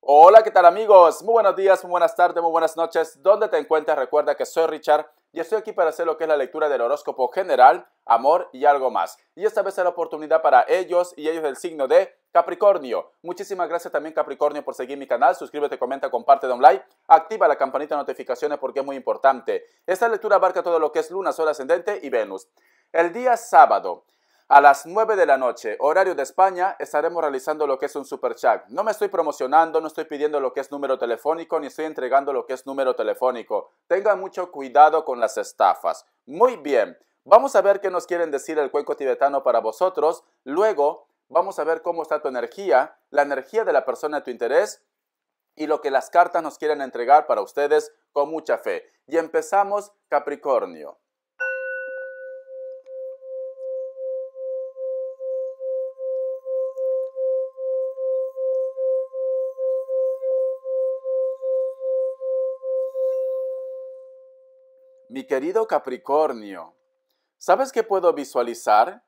Hola, ¿qué tal amigos? Muy buenos días, muy buenas tardes, muy buenas noches. ¿Dónde te encuentras? Recuerda que soy Richard y estoy aquí para hacer lo que es la lectura del horóscopo general, amor y algo más. Y esta vez es la oportunidad para ellos y ellos del signo de Capricornio. Muchísimas gracias también Capricornio por seguir mi canal. Suscríbete, comenta, comparte, da un like. Activa la campanita de notificaciones porque es muy importante. Esta lectura abarca todo lo que es Luna, Sol, Ascendente y Venus. El día sábado. A las 9 de la noche, horario de España, estaremos realizando lo que es un super chat. No me estoy promocionando, no estoy pidiendo lo que es número telefónico, ni estoy entregando lo que es número telefónico. Tenga mucho cuidado con las estafas. Muy bien, vamos a ver qué nos quieren decir el cuenco tibetano para vosotros. Luego, vamos a ver cómo está tu energía, la energía de la persona de tu interés y lo que las cartas nos quieren entregar para ustedes con mucha fe. Y empezamos Capricornio. querido Capricornio, ¿sabes qué puedo visualizar?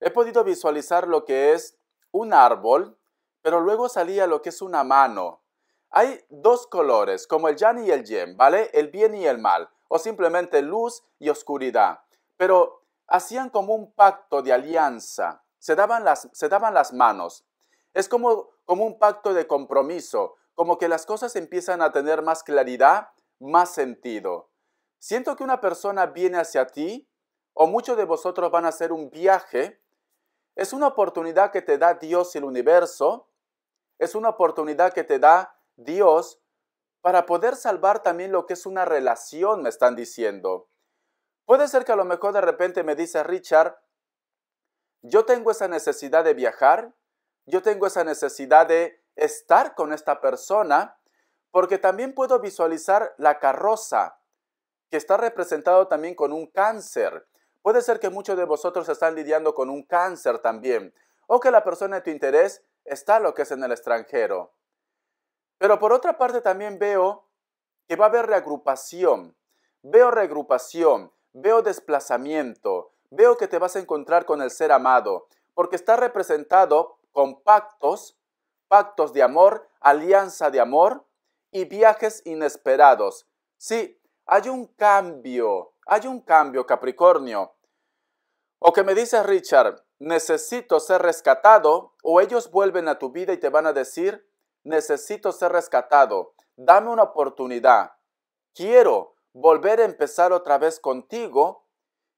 He podido visualizar lo que es un árbol, pero luego salía lo que es una mano. Hay dos colores, como el yan y el yen ¿vale? El bien y el mal, o simplemente luz y oscuridad. Pero hacían como un pacto de alianza, se daban las, se daban las manos. Es como, como un pacto de compromiso, como que las cosas empiezan a tener más claridad, más sentido. Siento que una persona viene hacia ti, o muchos de vosotros van a hacer un viaje. Es una oportunidad que te da Dios y el universo. Es una oportunidad que te da Dios para poder salvar también lo que es una relación, me están diciendo. Puede ser que a lo mejor de repente me dice Richard, yo tengo esa necesidad de viajar, yo tengo esa necesidad de estar con esta persona, porque también puedo visualizar la carroza, está representado también con un cáncer. Puede ser que muchos de vosotros están lidiando con un cáncer también, o que la persona de tu interés está lo que es en el extranjero. Pero por otra parte también veo que va a haber reagrupación, veo reagrupación, veo desplazamiento, veo que te vas a encontrar con el ser amado, porque está representado con pactos, pactos de amor, alianza de amor y viajes inesperados. Sí, hay un cambio, hay un cambio, Capricornio. O que me dices, Richard, necesito ser rescatado, o ellos vuelven a tu vida y te van a decir, necesito ser rescatado, dame una oportunidad, quiero volver a empezar otra vez contigo,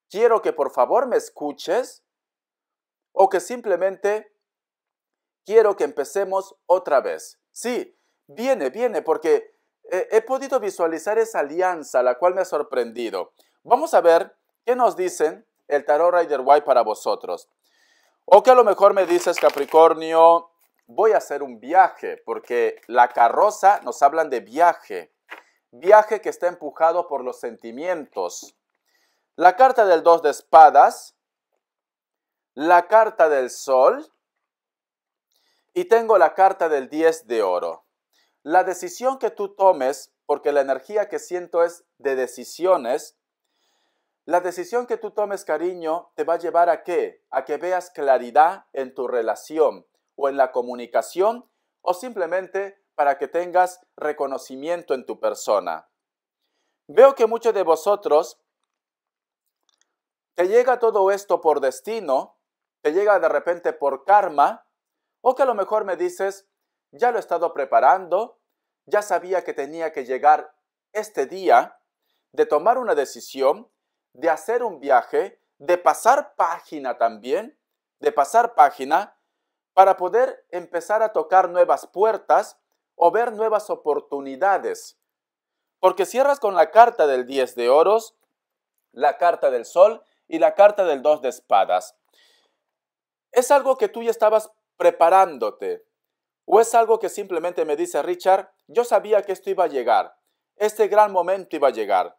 quiero que por favor me escuches, o que simplemente quiero que empecemos otra vez. Sí, viene, viene, porque eh, he podido visualizar esa alianza, la cual me ha sorprendido. Vamos a ver qué nos dicen el Tarot Rider White para vosotros. O que a lo mejor me dices, Capricornio, voy a hacer un viaje, porque la carroza nos hablan de viaje. Viaje que está empujado por los sentimientos. La carta del dos de espadas, la carta del sol y tengo la carta del 10 de oro. La decisión que tú tomes, porque la energía que siento es de decisiones, la decisión que tú tomes, cariño, te va a llevar a qué? A que veas claridad en tu relación o en la comunicación o simplemente para que tengas reconocimiento en tu persona. Veo que muchos de vosotros te llega todo esto por destino, te llega de repente por karma, o que a lo mejor me dices, ya lo he estado preparando, ya sabía que tenía que llegar este día, de tomar una decisión, de hacer un viaje, de pasar página también, de pasar página, para poder empezar a tocar nuevas puertas o ver nuevas oportunidades. Porque cierras con la carta del 10 de oros, la carta del sol y la carta del 2 de espadas. Es algo que tú ya estabas preparándote, ¿O es algo que simplemente me dice Richard, yo sabía que esto iba a llegar, este gran momento iba a llegar?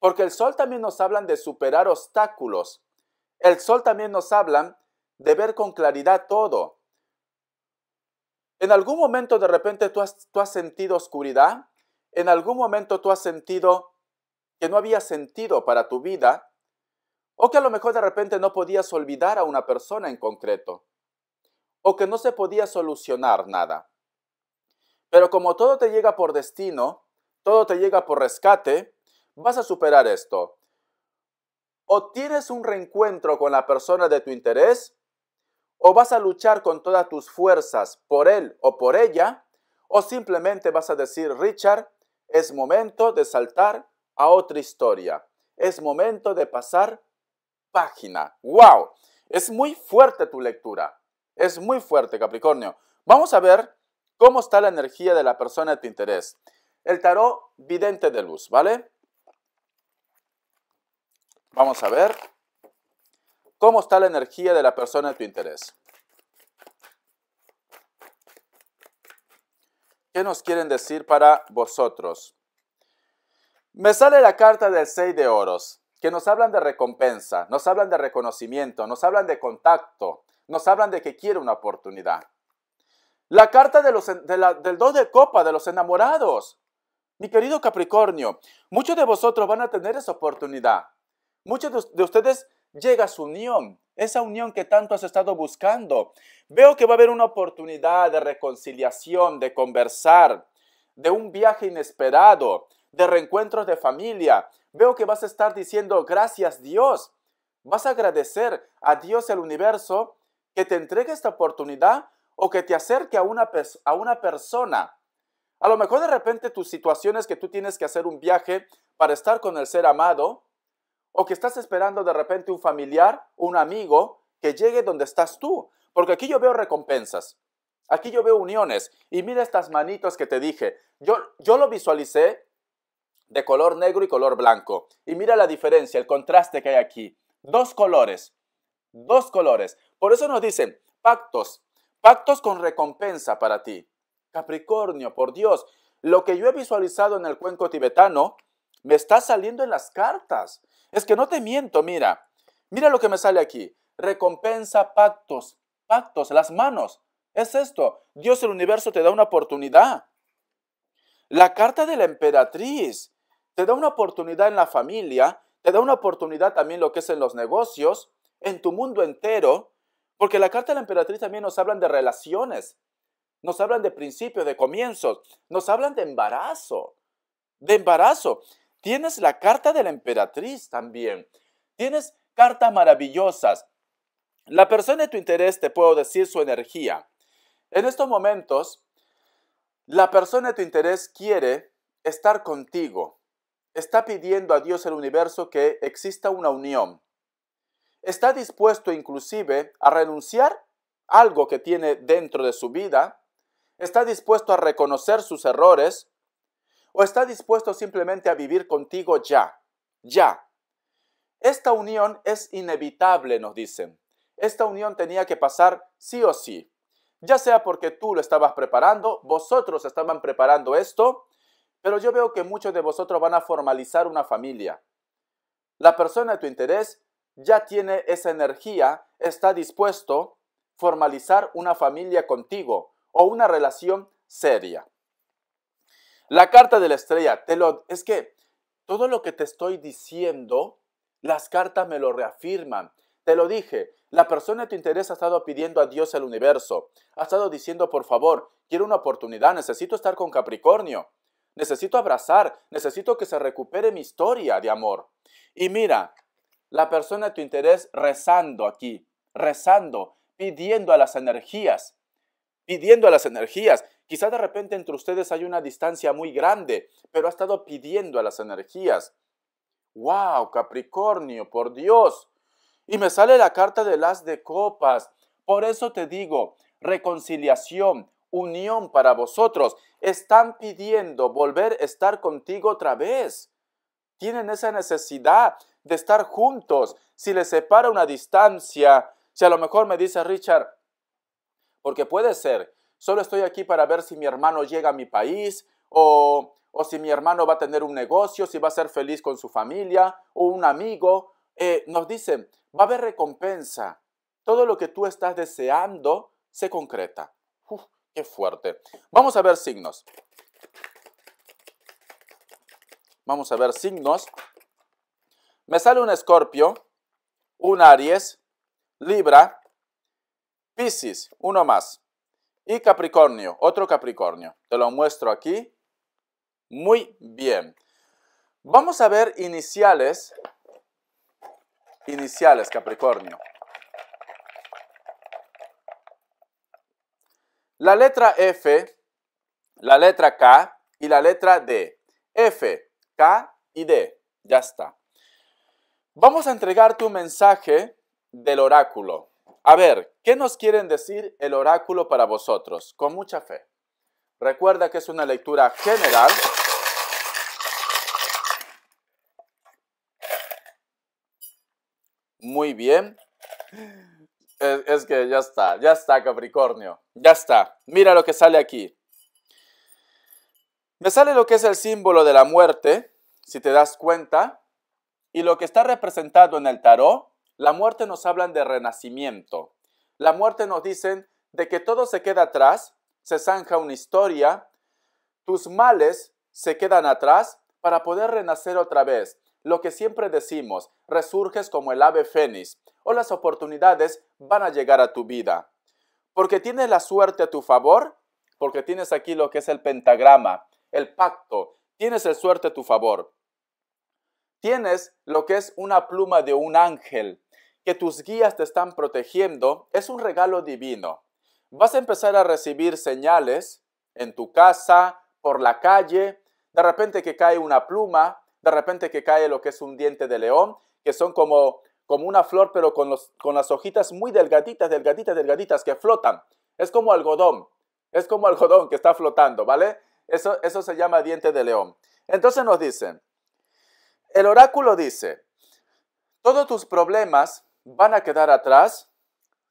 Porque el sol también nos hablan de superar obstáculos. El sol también nos hablan de ver con claridad todo. En algún momento de repente tú has, tú has sentido oscuridad, en algún momento tú has sentido que no había sentido para tu vida, o que a lo mejor de repente no podías olvidar a una persona en concreto o que no se podía solucionar nada. Pero como todo te llega por destino, todo te llega por rescate, vas a superar esto. O tienes un reencuentro con la persona de tu interés, o vas a luchar con todas tus fuerzas por él o por ella, o simplemente vas a decir, Richard, es momento de saltar a otra historia. Es momento de pasar página. ¡Wow! Es muy fuerte tu lectura. Es muy fuerte, Capricornio. Vamos a ver cómo está la energía de la persona de tu interés. El tarot vidente de luz, ¿vale? Vamos a ver cómo está la energía de la persona de tu interés. ¿Qué nos quieren decir para vosotros? Me sale la carta del 6 de oros, que nos hablan de recompensa, nos hablan de reconocimiento, nos hablan de contacto, nos hablan de que quiere una oportunidad. La carta del dos de copa de los enamorados. Mi querido Capricornio, muchos de vosotros van a tener esa oportunidad. Muchos de, ustedes llega a su unión, esa unión que tanto has estado buscando. Veo que va a haber una oportunidad de reconciliación, de conversar, de un viaje inesperado, de reencuentros de familia. Veo que vas a estar diciendo gracias Dios. Vas a agradecer a Dios el universo que te entregue esta oportunidad o que te acerque a una, a una persona. A lo mejor de repente tus situaciones que tú tienes que hacer un viaje para estar con el ser amado, o que estás esperando de repente un familiar, un amigo, que llegue donde estás tú. Porque aquí yo veo recompensas, aquí yo veo uniones, y mira estas manitos que te dije. Yo, yo lo visualicé de color negro y color blanco. Y mira la diferencia, el contraste que hay aquí. Dos colores, dos colores. Por eso nos dicen pactos, pactos con recompensa para ti. Capricornio, por Dios, lo que yo he visualizado en el cuenco tibetano me está saliendo en las cartas. Es que no te miento, mira, mira lo que me sale aquí. Recompensa, pactos, pactos, las manos. Es esto, Dios el universo te da una oportunidad. La carta de la emperatriz te da una oportunidad en la familia, te da una oportunidad también lo que es en los negocios, en tu mundo entero, porque la carta de la emperatriz también nos hablan de relaciones, nos hablan de principios, de comienzos, nos hablan de embarazo, de embarazo. Tienes la carta de la emperatriz también. Tienes cartas maravillosas. La persona de tu interés, te puedo decir su energía. En estos momentos, la persona de tu interés quiere estar contigo. Está pidiendo a Dios el universo que exista una unión, está dispuesto inclusive a renunciar algo que tiene dentro de su vida, está dispuesto a reconocer sus errores o está dispuesto simplemente a vivir contigo ya, ya. Esta unión es inevitable, nos dicen. Esta unión tenía que pasar sí o sí, ya sea porque tú lo estabas preparando, vosotros estaban preparando esto, pero yo veo que muchos de vosotros van a formalizar una familia. La persona de tu interés ya tiene esa energía, está dispuesto a formalizar una familia contigo o una relación seria. La carta de la estrella, te es que todo lo que te estoy diciendo, las cartas me lo reafirman. Te lo dije, la persona de tu interés ha estado pidiendo a Dios el universo, ha estado diciendo, por favor, quiero una oportunidad, necesito estar con Capricornio, necesito abrazar, necesito que se recupere mi historia de amor. Y mira, la persona de tu interés rezando aquí, rezando, pidiendo a las energías, pidiendo a las energías. Quizás de repente entre ustedes hay una distancia muy grande, pero ha estado pidiendo a las energías. ¡Wow, Capricornio, por Dios! Y me sale la carta de las de copas. Por eso te digo, reconciliación, unión para vosotros. Están pidiendo volver a estar contigo otra vez. Tienen esa necesidad de estar juntos, si les separa una distancia, si a lo mejor me dice Richard, porque puede ser, solo estoy aquí para ver si mi hermano llega a mi país o, si mi hermano va a tener un negocio, si va a ser feliz con su familia o un amigo. Eh, nos dicen, va a haber recompensa. Todo lo que tú estás deseando se concreta. Uf, qué fuerte. Vamos a ver signos. Vamos a ver signos me sale un escorpio, un Aries, Libra, Piscis, uno más. Y Capricornio, otro Capricornio. Te lo muestro aquí. Muy bien. Vamos a ver iniciales. Iniciales, Capricornio. La letra F, la letra K y la letra D. F, K y D. Ya está. Vamos a entregar un mensaje del oráculo. A ver, ¿qué nos quieren decir el oráculo para vosotros? Con mucha fe. Recuerda que es una lectura general. Muy bien. es, que ya está, ya está Capricornio, ya está. Mira lo que sale aquí. Me sale lo que es el símbolo de la muerte, si te das cuenta, y lo que está representado en el tarot, la muerte nos hablan de renacimiento. La muerte nos dicen de que todo se queda atrás, se zanja una historia, tus males se quedan atrás para poder renacer otra vez. Lo que siempre decimos, resurges como el ave fénix o las oportunidades van a llegar a tu vida. Porque tienes la suerte a tu favor, porque tienes aquí lo que es el pentagrama, el pacto, tienes la suerte a tu favor tienes lo que es una pluma de un ángel, que tus guías te están protegiendo, es un regalo divino. Vas a empezar a recibir señales en tu casa, por la calle, de repente que cae una pluma, de repente que cae lo que es un diente de león, que son como, una flor, pero con, las hojitas muy delgaditas, delgaditas, delgaditas, que flotan. Es como algodón, es como algodón que está flotando, ¿vale? Eso, eso se llama diente de león. Entonces nos dicen, el oráculo dice, todos tus problemas van a quedar atrás,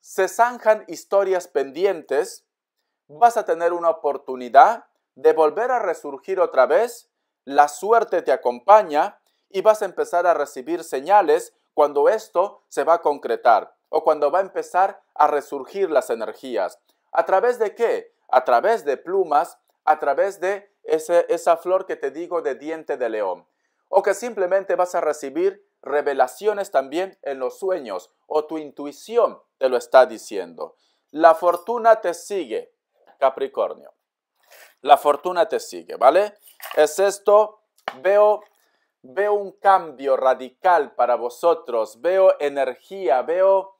se zanjan historias pendientes, vas a tener una oportunidad de volver a resurgir otra vez, la suerte te acompaña y vas a empezar a recibir señales cuando esto se va a concretar o cuando va a empezar a resurgir las energías. ¿A través de qué? A través de plumas, a través de esa flor que te digo de diente de león o que simplemente vas a recibir revelaciones también en los sueños o tu intuición te lo está diciendo. La fortuna te sigue, Capricornio. La fortuna te sigue, ¿vale? Es esto, veo veo un cambio radical para vosotros, veo energía, veo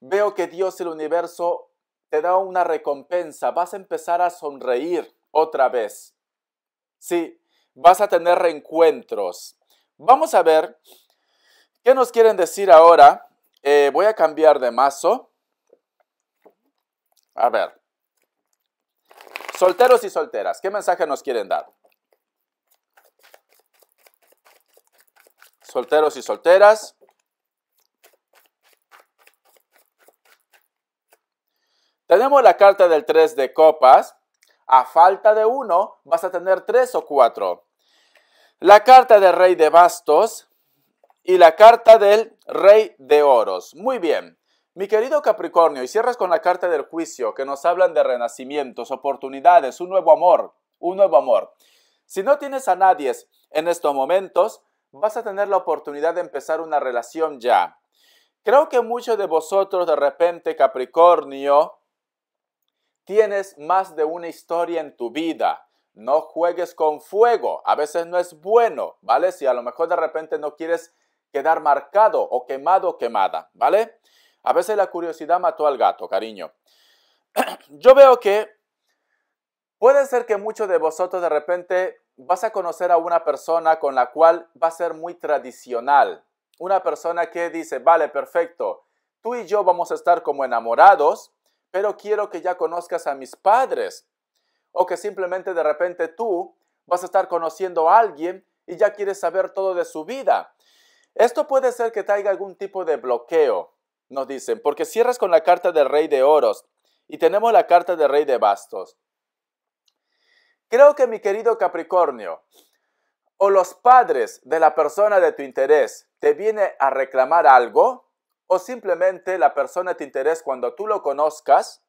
veo que Dios el universo te da una recompensa, vas a empezar a sonreír otra vez. Sí, vas a tener reencuentros. Vamos a ver qué nos quieren decir ahora. Eh, voy a cambiar de mazo. A ver. Solteros y solteras, ¿qué mensaje nos quieren dar? Solteros y solteras. Tenemos la carta del 3 de copas. A falta de uno, vas a tener tres o cuatro la carta del rey de bastos y la carta del rey de oros. Muy bien. Mi querido Capricornio, y cierras con la carta del juicio, que nos hablan de renacimientos, oportunidades, un nuevo amor, un nuevo amor. Si no tienes a nadie en estos momentos, vas a tener la oportunidad de empezar una relación ya. Creo que muchos de vosotros de repente, Capricornio, tienes más de una historia en tu vida no juegues con fuego. A veces no es bueno, ¿vale? Si a lo mejor de repente no quieres quedar marcado o quemado o quemada, ¿vale? A veces la curiosidad mató al gato, cariño. Yo veo que puede ser que muchos de vosotros de repente vas a conocer a una persona con la cual va a ser muy tradicional. Una persona que dice, vale, perfecto, tú y yo vamos a estar como enamorados, pero quiero que ya conozcas a mis padres o que simplemente de repente tú vas a estar conociendo a alguien y ya quieres saber todo de su vida. Esto puede ser que traiga algún tipo de bloqueo, nos dicen, porque cierras con la carta del rey de oros y tenemos la carta del rey de bastos. Creo que mi querido Capricornio, o los padres de la persona de tu interés te viene a reclamar algo, o simplemente la persona de tu interés cuando tú lo conozcas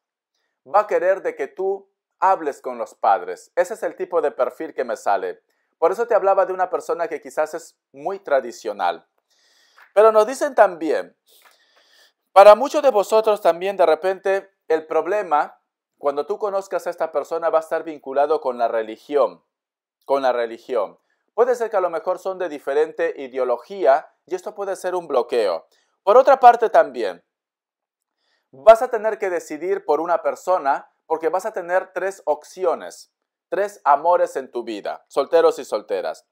va a querer de que tú hables con los padres. Ese es el tipo de perfil que me sale. Por eso te hablaba de una persona que quizás es muy tradicional. Pero nos dicen también, para muchos de vosotros también de repente el problema, cuando tú conozcas a esta persona, va a estar vinculado con la religión, con la religión. Puede ser que a lo mejor son de diferente ideología y esto puede ser un bloqueo. Por otra parte también, vas a tener que decidir por una persona porque vas a tener tres opciones, tres amores en tu vida, solteros y solteras.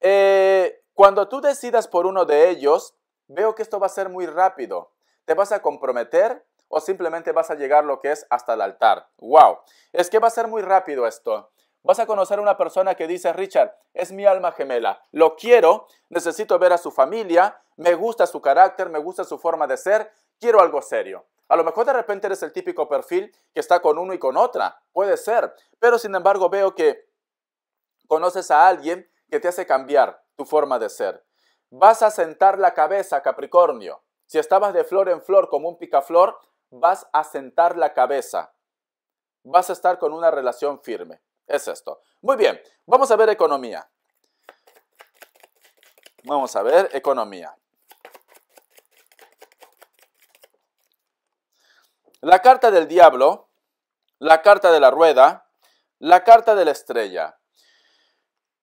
Eh, cuando tú decidas por uno de ellos, veo que esto va a ser muy rápido. Te vas a comprometer o simplemente vas a llegar lo que es hasta el altar. ¡Wow! Es que va a ser muy rápido esto. Vas a conocer a una persona que dice, Richard, es mi alma gemela, lo quiero, necesito ver a su familia, me gusta su carácter, me gusta su forma de ser, quiero algo serio. A lo mejor de repente eres el típico perfil que está con uno y con otra, puede ser, pero sin embargo veo que conoces a alguien que te hace cambiar tu forma de ser. Vas a sentar la cabeza, Capricornio. Si estabas de flor en flor como un picaflor, vas a sentar la cabeza. Vas a estar con una relación firme. Es esto. Muy bien, vamos a ver economía. Vamos a ver economía. la carta del diablo, la carta de la rueda, la carta de la estrella.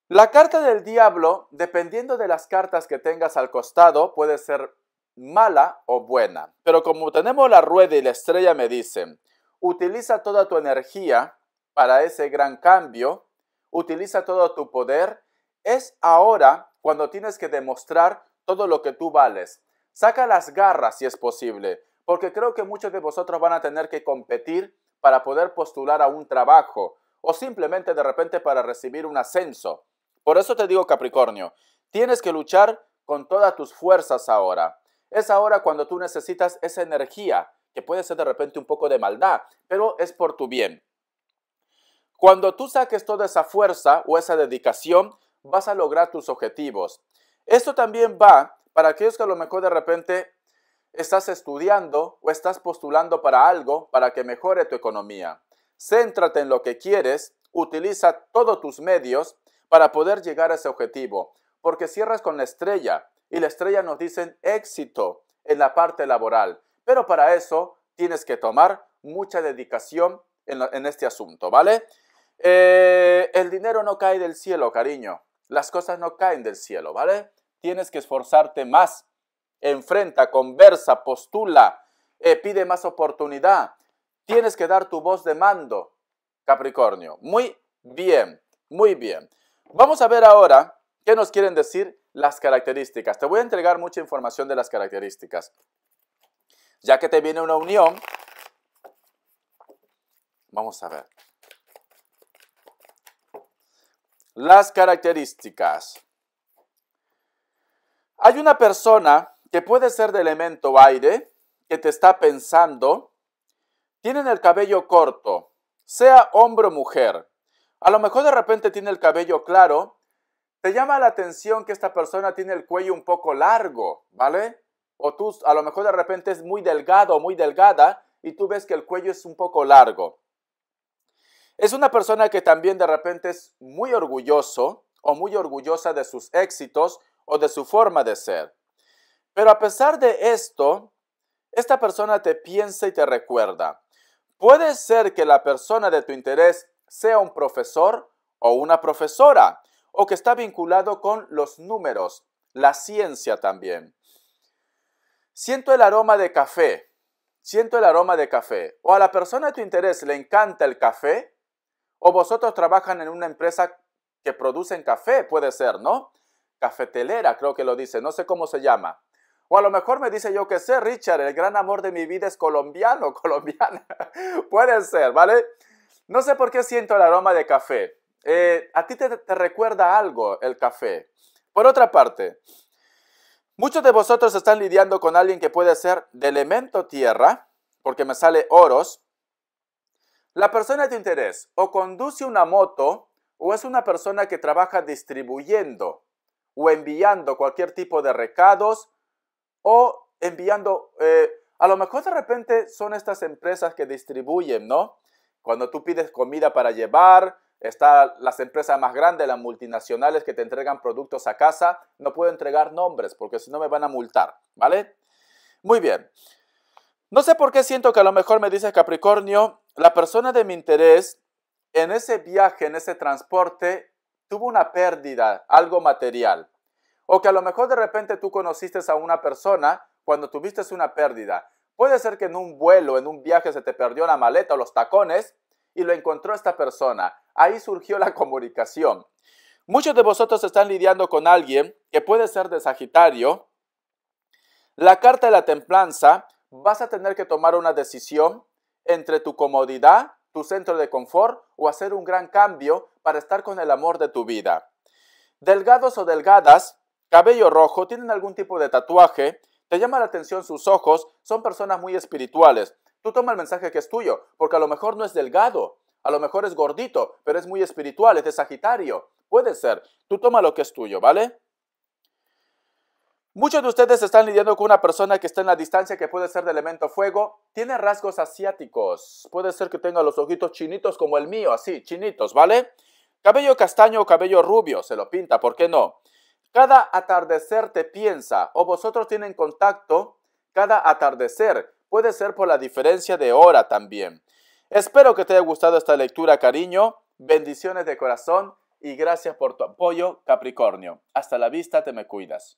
La carta del diablo, dependiendo de las cartas que tengas al costado, puede ser mala o buena. Pero como tenemos la rueda y la estrella, me dicen, utiliza toda tu energía para ese gran cambio, utiliza todo tu poder. Es ahora cuando tienes que demostrar todo lo que tú vales. Saca las garras si es posible porque creo que muchos de vosotros van a tener que competir para poder postular a un trabajo o simplemente de repente para recibir un ascenso. Por eso te digo, Capricornio, tienes que luchar con todas tus fuerzas ahora. Es ahora cuando tú necesitas esa energía, que puede ser de repente un poco de maldad, pero es por tu bien. Cuando tú saques toda esa fuerza o esa dedicación, vas a lograr tus objetivos. Esto también va para aquellos que a lo mejor de repente estás estudiando o estás postulando para algo para que mejore tu economía. Céntrate en lo que quieres, utiliza todos tus medios para poder llegar a ese objetivo, porque cierras con la estrella y la estrella nos dice éxito en la parte laboral, pero para eso tienes que tomar mucha dedicación en, este asunto, ¿vale? Eh, el dinero no cae del cielo, cariño. Las cosas no caen del cielo, ¿vale? Tienes que esforzarte más enfrenta, conversa, postula, eh, pide más oportunidad. Tienes que dar tu voz de mando, Capricornio. Muy bien, muy bien. Vamos a ver ahora qué nos quieren decir las características. Te voy a entregar mucha información de las características. Ya que te viene una unión, vamos a ver. Las características. Hay una persona que puede ser de elemento aire, que te está pensando, tienen el cabello corto, sea hombre o mujer. A lo mejor de repente tiene el cabello claro, te llama la atención que esta persona tiene el cuello un poco largo, ¿vale? O tú a lo mejor de repente es muy delgado o muy delgada y tú ves que el cuello es un poco largo. Es una persona que también de repente es muy orgulloso o muy orgullosa de sus éxitos o de su forma de ser. Pero a pesar de esto, esta persona te piensa y te recuerda. Puede ser que la persona de tu interés sea un profesor o una profesora, o que está vinculado con los números, la ciencia también. Siento el aroma de café, siento el aroma de café, o a la persona de tu interés le encanta el café, o vosotros trabajan en una empresa que produce café, puede ser, ¿no? Cafetelera, creo que lo dice, no sé cómo se llama. O a lo mejor me dice yo que sé, Richard, el gran amor de mi vida es colombiano, colombiana. Puede ser, ¿vale? No sé por qué siento el aroma de café. Eh, a ti te, recuerda algo el café. Por otra parte, muchos de vosotros están lidiando con alguien que puede ser de elemento tierra, porque me sale oros. La persona de interés o conduce una moto o es una persona que trabaja distribuyendo o enviando cualquier tipo de recados o enviando, eh, a lo mejor de repente son estas empresas que distribuyen, ¿no? Cuando tú pides comida para llevar, están las empresas más grandes, las multinacionales que te entregan productos a casa, no puedo entregar nombres porque si no me van a multar, ¿vale? Muy bien. No sé por qué siento que a lo mejor me dice Capricornio, la persona de mi interés en ese viaje, en ese transporte, tuvo una pérdida, algo material. O que a lo mejor de repente tú conociste a una persona cuando tuviste una pérdida. Puede ser que en un vuelo, en un viaje, se te perdió la maleta o los tacones y lo encontró esta persona. Ahí surgió la comunicación. Muchos de vosotros están lidiando con alguien que puede ser de Sagitario. La carta de la templanza, vas a tener que tomar una decisión entre tu comodidad, tu centro de confort o hacer un gran cambio para estar con el amor de tu vida. Delgados o delgadas, cabello rojo, tienen algún tipo de tatuaje, te llama la atención sus ojos, son personas muy espirituales. Tú toma el mensaje que es tuyo, porque a lo mejor no es delgado, a lo mejor es gordito, pero es muy espiritual, es de Sagitario. Puede ser. Tú toma lo que es tuyo, ¿vale? Muchos de ustedes están lidiando con una persona que está en la distancia, que puede ser de elemento fuego, tiene rasgos asiáticos, puede ser que tenga los ojitos chinitos como el mío, así, chinitos, ¿vale? Cabello castaño o cabello rubio, se lo pinta, ¿por qué no? Cada atardecer te piensa o vosotros tienen contacto cada atardecer. Puede ser por la diferencia de hora también. Espero que te haya gustado esta lectura, cariño. Bendiciones de corazón y gracias por tu apoyo, Capricornio. Hasta la vista, te me cuidas.